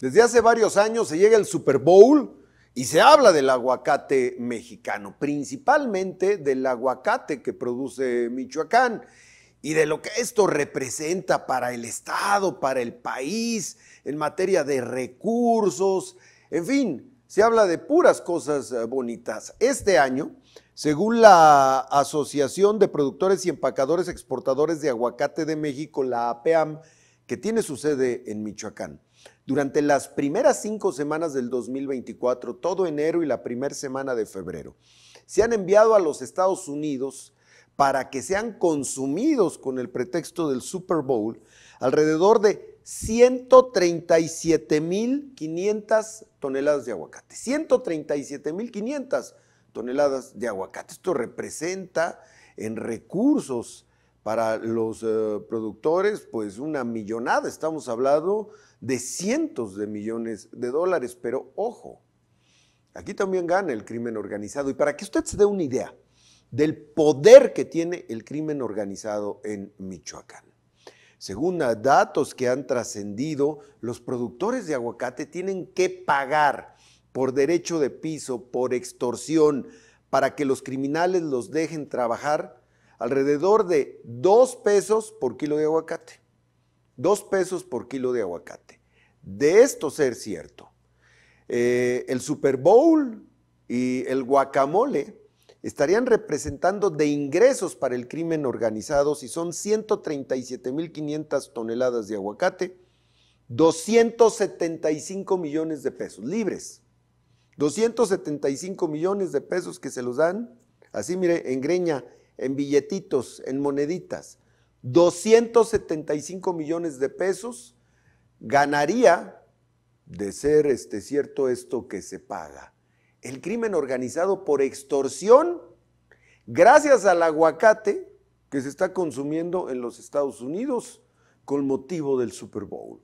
Desde hace varios años se llega el Super Bowl y se habla del aguacate mexicano, principalmente del aguacate que produce Michoacán y de lo que esto representa para el Estado, para el país, en materia de recursos, en fin, se habla de puras cosas eh, bonitas. Este año, según la Asociación de Productores y Empacadores Exportadores de Aguacate de México, la APEAM, que tiene su sede en Michoacán. Durante las primeras cinco semanas del 2024, todo enero y la primera semana de febrero, se han enviado a los Estados Unidos para que sean consumidos con el pretexto del Super Bowl alrededor de 137.500 toneladas de aguacate. 137.500 toneladas de aguacate. Esto representa en recursos para los eh, productores, pues una millonada. Estamos hablando de cientos de millones de dólares, pero ojo, aquí también gana el crimen organizado. Y para que usted se dé una idea del poder que tiene el crimen organizado en Michoacán. Según datos que han trascendido, los productores de aguacate tienen que pagar por derecho de piso, por extorsión, para que los criminales los dejen trabajar alrededor de 2 pesos por kilo de aguacate. 2 pesos por kilo de aguacate. De esto ser cierto, eh, el Super Bowl y el guacamole estarían representando de ingresos para el crimen organizado si son 137.500 toneladas de aguacate, 275 millones de pesos libres. 275 millones de pesos que se los dan, así mire, en greña en billetitos, en moneditas, 275 millones de pesos ganaría de ser este, cierto esto que se paga. El crimen organizado por extorsión, gracias al aguacate que se está consumiendo en los Estados Unidos con motivo del Super Bowl.